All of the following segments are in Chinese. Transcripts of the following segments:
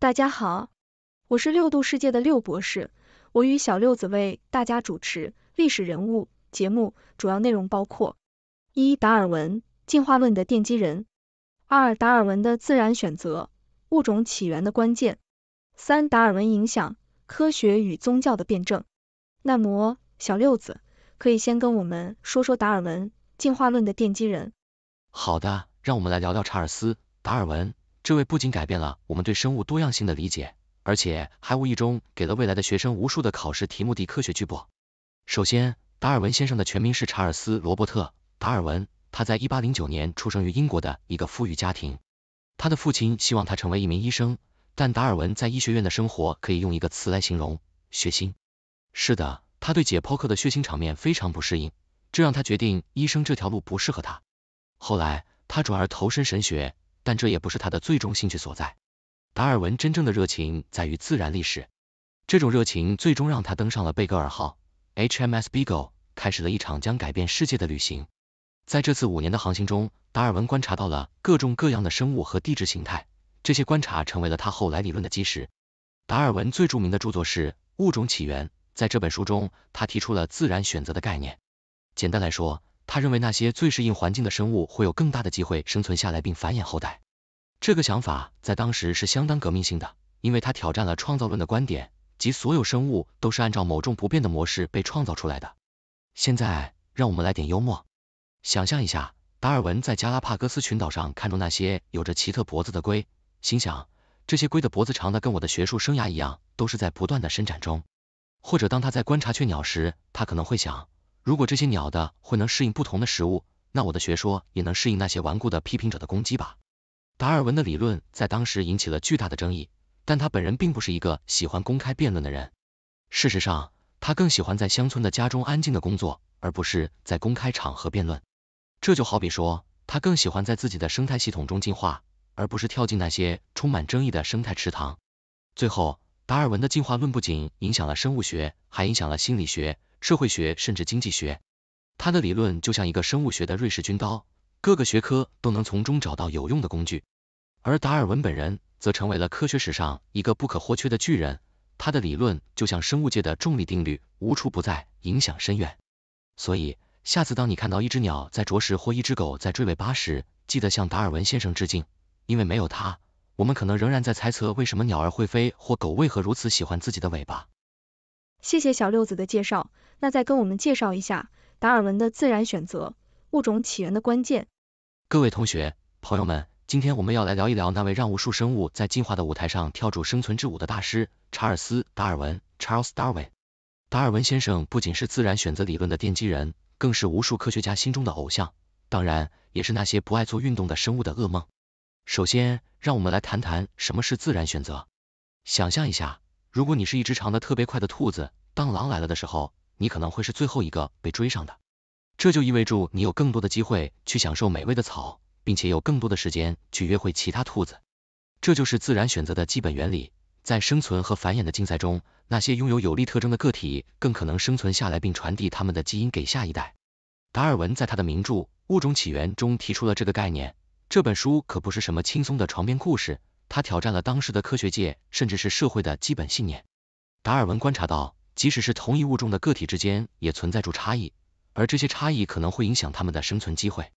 大家好，我是六度世界的六博士，我与小六子为大家主持历史人物节目，主要内容包括：一、达尔文，进化论的奠基人；二、达尔文的自然选择，物种起源的关键；三、达尔文影响科学与宗教的辩证。那么，小六子可以先跟我们说说达尔文，进化论的奠基人。好的，让我们来聊聊查尔斯·达尔文。这位不仅改变了我们对生物多样性的理解，而且还无意中给了未来的学生无数的考试题目的科学巨擘。首先，达尔文先生的全名是查尔斯·罗伯特·达尔文，他在一八零九年出生于英国的一个富裕家庭。他的父亲希望他成为一名医生，但达尔文在医学院的生活可以用一个词来形容：血腥。是的，他对解剖课的血腥场面非常不适应，这让他决定医生这条路不适合他。后来，他转而投身神学。但这也不是他的最终兴趣所在。达尔文真正的热情在于自然历史，这种热情最终让他登上了贝格尔号 （HMS Beagle），开始了一场将改变世界的旅行。在这次五年的航行中，达尔文观察到了各种各样的生物和地质形态，这些观察成为了他后来理论的基石。达尔文最著名的著作是《物种起源》，在这本书中，他提出了自然选择的概念。简单来说，他认为那些最适应环境的生物会有更大的机会生存下来并繁衍后代。这个想法在当时是相当革命性的，因为他挑战了创造论的观点，即所有生物都是按照某种不变的模式被创造出来的。现在，让我们来点幽默，想象一下达尔文在加拉帕戈斯群岛上看中那些有着奇特脖子的龟，心想这些龟的脖子长的跟我的学术生涯一样，都是在不断的伸展中。或者当他在观察雀鸟时，他可能会想。如果这些鸟的会能适应不同的食物，那我的学说也能适应那些顽固的批评者的攻击吧。达尔文的理论在当时引起了巨大的争议，但他本人并不是一个喜欢公开辩论的人。事实上，他更喜欢在乡村的家中安静的工作，而不是在公开场合辩论。这就好比说，他更喜欢在自己的生态系统中进化，而不是跳进那些充满争议的生态池塘。最后，达尔文的进化论不仅影响了生物学，还影响了心理学。社会学甚至经济学，他的理论就像一个生物学的瑞士军刀，各个学科都能从中找到有用的工具。而达尔文本人则成为了科学史上一个不可或缺的巨人，他的理论就像生物界的重力定律，无处不在，影响深远。所以，下次当你看到一只鸟在啄食或一只狗在追尾巴时，记得向达尔文先生致敬，因为没有他，我们可能仍然在猜测为什么鸟儿会飞或狗为何如此喜欢自己的尾巴。谢谢小六子的介绍，那再跟我们介绍一下达尔文的自然选择物种起源的关键。各位同学、朋友们，今天我们要来聊一聊那位让无数生物在进化的舞台上跳出生存之舞的大师查尔斯达尔文 （Charles Darwin）。达尔文先生不仅是自然选择理论的奠基人，更是无数科学家心中的偶像，当然也是那些不爱做运动的生物的噩梦。首先，让我们来谈谈什么是自然选择。想象一下。如果你是一只长得特别快的兔子，当狼来了的时候，你可能会是最后一个被追上的。这就意味着你有更多的机会去享受美味的草，并且有更多的时间去约会其他兔子。这就是自然选择的基本原理，在生存和繁衍的竞赛中，那些拥有有利特征的个体更可能生存下来，并传递他们的基因给下一代。达尔文在他的名著《物种起源》中提出了这个概念。这本书可不是什么轻松的床边故事。他挑战了当时的科学界，甚至是社会的基本信念。达尔文观察到，即使是同一物种的个体之间也存在住差异，而这些差异可能会影响他们的生存机会。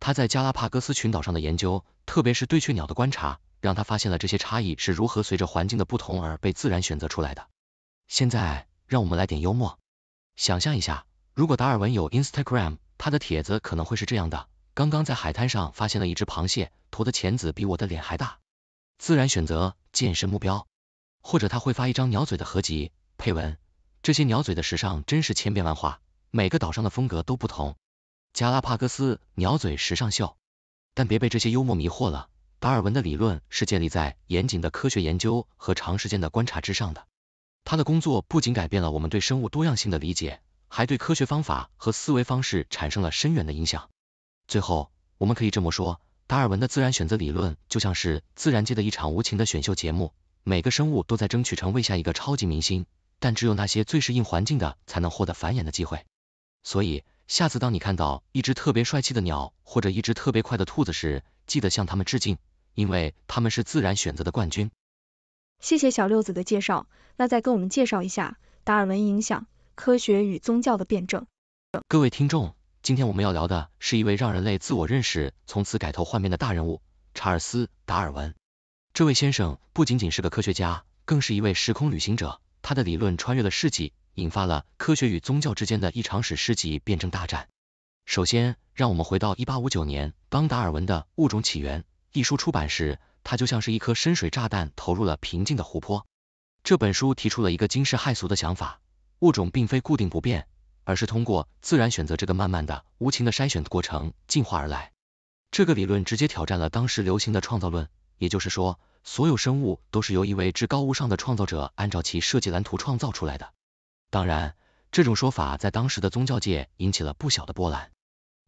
他在加拉帕戈斯群岛上的研究，特别是对雀鸟的观察，让他发现了这些差异是如何随着环境的不同而被自然选择出来的。现在，让我们来点幽默，想象一下，如果达尔文有 Instagram，他的帖子可能会是这样的：刚刚在海滩上发现了一只螃蟹，驮的钳子比我的脸还大。自然选择健身目标，或者他会发一张鸟嘴的合集配文，这些鸟嘴的时尚真是千变万化，每个岛上的风格都不同。加拉帕戈斯鸟嘴时尚秀，但别被这些幽默迷惑了。达尔文的理论是建立在严谨的科学研究和长时间的观察之上的。他的工作不仅改变了我们对生物多样性的理解，还对科学方法和思维方式产生了深远的影响。最后，我们可以这么说。达尔文的自然选择理论就像是自然界的一场无情的选秀节目，每个生物都在争取成为下一个超级明星，但只有那些最适应环境的才能获得繁衍的机会。所以，下次当你看到一只特别帅气的鸟或者一只特别快的兔子时，记得向他们致敬，因为他们是自然选择的冠军。谢谢小六子的介绍，那再跟我们介绍一下达尔文影响科学与宗教的辩证。各位听众。今天我们要聊的是一位让人类自我认识从此改头换面的大人物——查尔斯·达尔文。这位先生不仅仅是个科学家，更是一位时空旅行者。他的理论穿越了世纪，引发了科学与宗教之间的一场史诗级辩证大战。首先，让我们回到一八五九年，当达尔文的《物种起源》一书出版时，它就像是一颗深水炸弹投入了平静的湖泊。这本书提出了一个惊世骇俗的想法：物种并非固定不变。而是通过自然选择这个慢慢的、无情的筛选的过程进化而来。这个理论直接挑战了当时流行的创造论，也就是说，所有生物都是由一位至高无上的创造者按照其设计蓝图创造出来的。当然，这种说法在当时的宗教界引起了不小的波澜。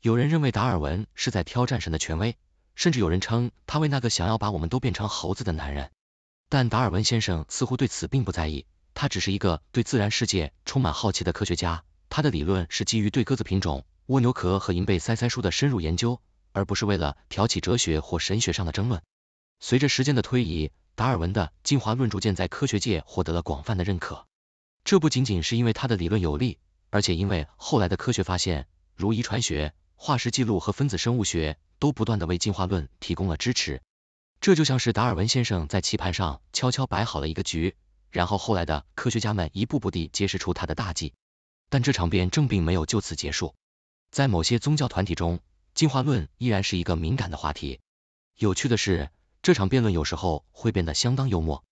有人认为达尔文是在挑战神的权威，甚至有人称他为那个想要把我们都变成猴子的男人。但达尔文先生似乎对此并不在意，他只是一个对自然世界充满好奇的科学家。他的理论是基于对鸽子品种、蜗牛壳和银背塞塞树的深入研究，而不是为了挑起哲学或神学上的争论。随着时间的推移，达尔文的进化论逐渐在科学界获得了广泛的认可。这不仅仅是因为他的理论有力，而且因为后来的科学发现，如遗传学、化石记录和分子生物学，都不断地为进化论提供了支持。这就像是达尔文先生在棋盘上悄悄摆好了一个局，然后后来的科学家们一步步地揭示出他的大计。但这场辩证并没有就此结束，在某些宗教团体中，进化论依然是一个敏感的话题。有趣的是，这场辩论有时候会变得相当幽默。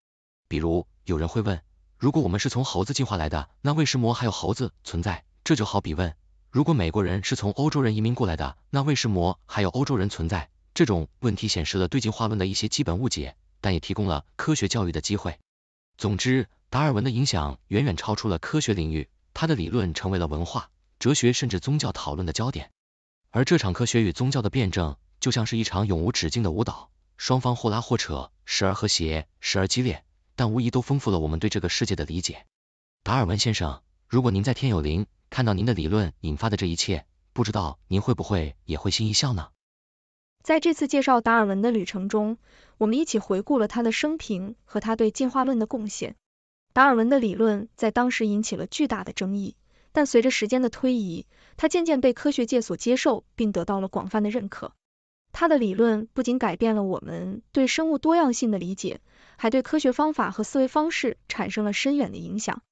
比如，有人会问：如果我们是从猴子进化来的，那为什么还有猴子存在？这就好比问：如果美国人是从欧洲人移民过来的，那为什么还有欧洲人存在？这种问题显示了对进化论的一些基本误解，但也提供了科学教育的机会。总之，达尔文的影响远远超出了科学领域。他的理论成为了文化、哲学甚至宗教讨论的焦点，而这场科学与宗教的辩证就像是一场永无止境的舞蹈，双方或拉或扯，时而和谐，时而激烈，但无疑都丰富了我们对这个世界的理解。达尔文先生，如果您在天有灵，看到您的理论引发的这一切，不知道您会不会也会心一笑呢？在这次介绍达尔文的旅程中，我们一起回顾了他的生平和他对进化论的贡献。达尔文的理论在当时引起了巨大的争议，但随着时间的推移，他渐渐被科学界所接受，并得到了广泛的认可。他的理论不仅改变了我们对生物多样性的理解，还对科学方法和思维方式产生了深远的影响。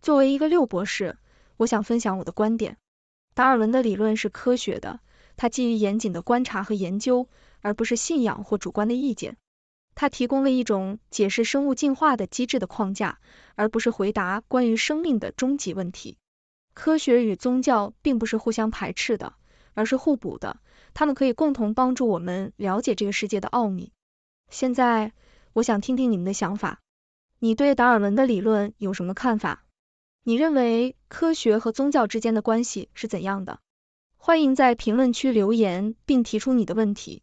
作为一个六博士，我想分享我的观点：达尔文的理论是科学的，他基于严谨的观察和研究，而不是信仰或主观的意见。它提供了一种解释生物进化的机制的框架，而不是回答关于生命的终极问题。科学与宗教并不是互相排斥的，而是互补的，它们可以共同帮助我们了解这个世界的奥秘。现在，我想听听你们的想法，你对达尔文的理论有什么看法？你认为科学和宗教之间的关系是怎样的？欢迎在评论区留言，并提出你的问题。